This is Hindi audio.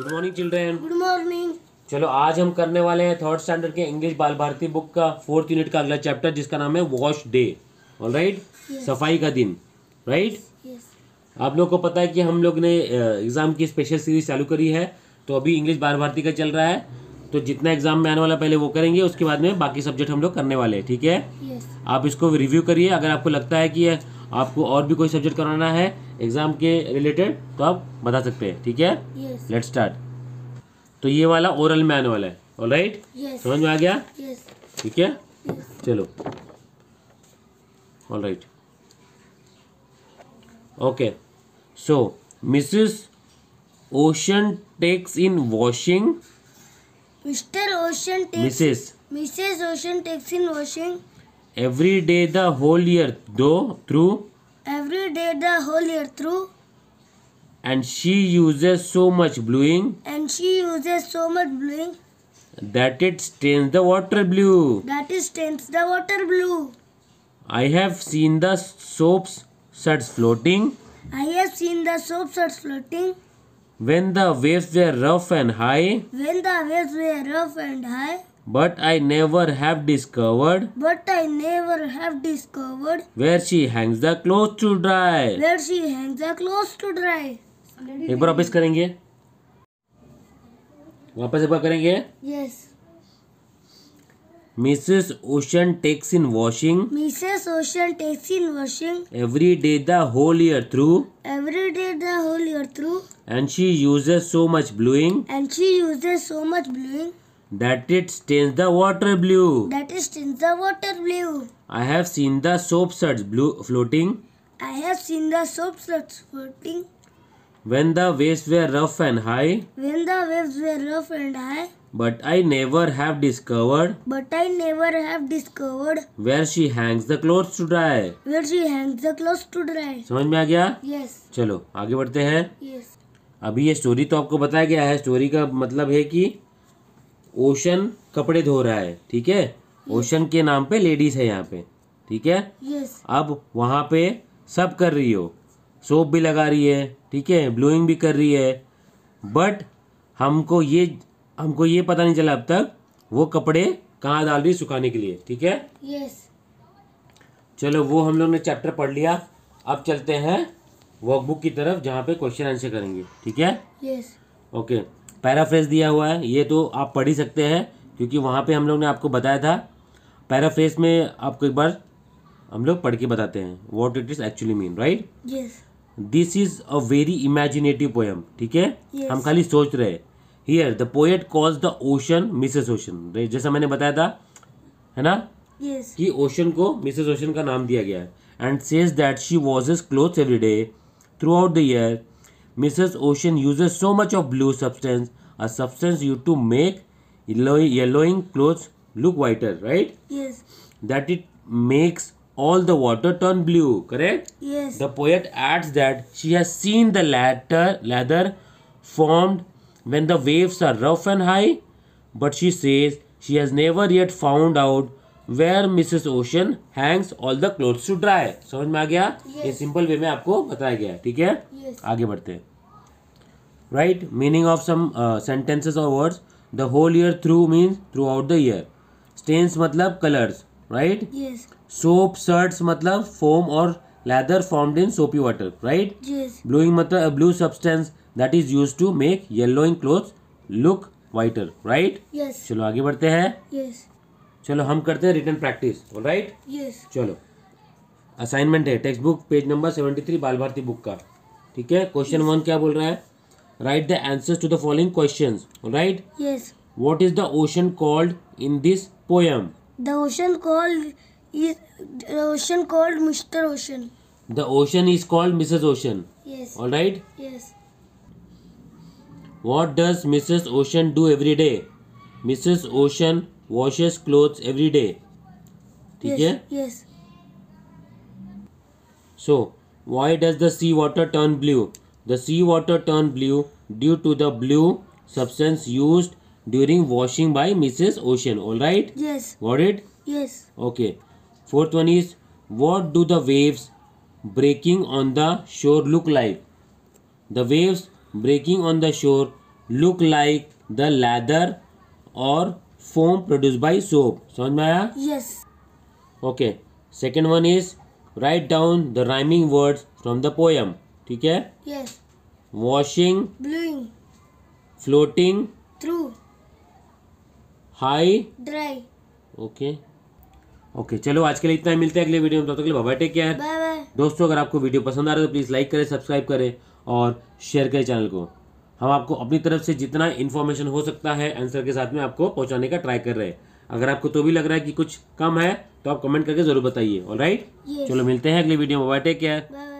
Good morning children good morning चलो आज हम करने वाले हैं थर्ड स्टैंडर्ड के इंग्लिश बाल भारती बुक का फोर्थ यूनिट का अगला चैप्टर जिसका नाम है वॉश डे ऑल राइट सफाई का दिन राइट right? yes. आप लोग को पता है कि हम लोग ने एग्जाम की स्पेशल सीरीज चालू करी है तो अभी इंग्लिश बाल भारती का चल रहा है तो जितना एग्जाम में आने वाला पहले वो करेंगे उसके बाद में बाकी सब्जेक्ट हम लोग करने वाले हैं ठीक है yes. आप इसको रिव्यू करिए अगर आपको लगता है कि आपको और भी कोई सब्जेक्ट कराना है एग्ज़ाम के रिलेटेड तो आप बता सकते हैं ठीक है लेट स्टार्ट तो ये वाला ओरल मैन वाला है ऑल राइट समझ में आ गया ठीक है चलो all right okay so Mrs Ocean takes in washing Mr Ocean Mrs Mrs Ocean takes in washing every day the whole year दो through every day the whole year through and she uses so much bluing and she uses so much bluing that it stains the water blue. that it stains the water blue. I have seen the soaps suds floating I have seen the soaps suds floating when the waves were rough and high. when the waves were rough and high. But I never have discovered. But I never have discovered. Where she hangs the clothes to dry. Where she hangs the clothes to dry. एक बार वापस करेंगे वापस एक बार करेंगे yes Mrs. Ocean takes in washing. Mrs. Ocean takes in washing. Every day the whole year through. Every day the whole year through. And she uses so much bluing. And she uses so much bluing. That it stains the water blue. That it stains the water blue. I have seen the soap suds blue floating. I have seen the soap suds floating. When the waves were rough and high. When the waves were rough and high. But I never have discovered. But I never have discovered. Where she hangs the clothes to dry. Where she hangs the clothes to dry. समझ में आ गया? Yes. चलो आगे बढ़ते हैं. Yes. अभी ये स्टोरी तो आपको बताया गया है स्टोरी का मतलब है कि ओशन कपड़े धो रहा है ठीक है ओशन के नाम पे लेडीज है यहाँ पे ठीक है अब वहाँ पे सब कर रही हो सोप भी लगा रही है ठीक है ब्लूइंग भी कर रही है बट हमको ये हमको ये पता नहीं चला अब तक वो कपड़े कहाँ डाल रही सुखाने के लिए ठीक है yes. चलो वो हम लोग ने चैप्टर पढ़ लिया अब चलते हैं वर्कबुक की तरफ जहाँ पे क्वेश्चन आंसर करेंगे ठीक है yes. Okay okay. पैराफ्रेज दिया हुआ है ये तो आप पढ़ ही सकते हैं क्योंकि वहाँ पे हम लोग ने आपको बताया था पैराफ्रेज में आपको एक बार हम लोग पढ़ के बताते हैं what it is actually mean right this is a very imaginative poem ठीक है हम खाली सोच रहे here the poet calls the ocean Mrs Ocean जैसा मैंने बताया था है ना yes. कि ओशन को मिसेस ओशन का नाम दिया गया है and says that she was is cloth every day throughout the year Mrs. Ocean uses so much of blue substance, a substance used to make yellowing clothes look whiter, right? Yes. That it makes all the water turn blue, correct? Yes. The poet adds that she has seen the latter lather formed when the waves are rough and high, but she says she has never yet found out where Mrs Ocean hangs all the clothes to dry समझ में आ गया yes. ये सिंपल वे में आपको बताया गया है ठीक है yes. आगे बढ़ते right meaning of some sentences और words the whole year through means throughout the year stains मतलब कलर्स राइट सोप शर्ट्स मतलब फोम और lather formed in soapy water right blueing मतलब blue substance that is use to make yellowing cloth look whiter right चलो आगे बढ़ते हैं yes. चलो हम करते हैं रिटर्न प्रैक्टिस राइट यस चलो असाइनमेंट है textbook page number seventy three Bal Bharati book का ठीक है क्वेश्चन वन क्या बोल रहा है right the answers to the following question right yes what is the ocean called in this poem the ocean called is called Mr Ocean the ocean is called Mrs Ocean right yes Yes. All right? Yes. What does Mrs. Ocean do washes clothes every day. ठीक yes, है yes. So why does the sea water turn blue? The sea water turn blue due to the blue substance used during washing by Mrs. Ocean. All right? Yes. Got it? Yes. Okay. Fourth one is what do the waves breaking on the shore look like? The waves breaking on the shore look like the lather or foam produce by soap समझ में आया yes okay second one is write down the rhyming words from the poem ठीक है yes washing blueing floating through high dry okay okay चलो आज के लिए इतना ही मिलते हैं अगले वीडियो में तब तक के लिए बाय टेक केयर दोस्तों अगर आपको वीडियो पसंद आ रहा है तो प्लीज लाइक करें सब्सक्राइब करें और शेयर करें चैनल को हम आपको अपनी तरफ से जितना इन्फॉर्मेशन हो सकता है आंसर के साथ में आपको पहुंचाने का ट्राई कर रहे हैं अगर आपको तो भी लग रहा है कि कुछ कम है तो आप कमेंट करके जरूर बताइए ऑल राइट चलो मिलते हैं अगली वीडियो में बाय टेक केयर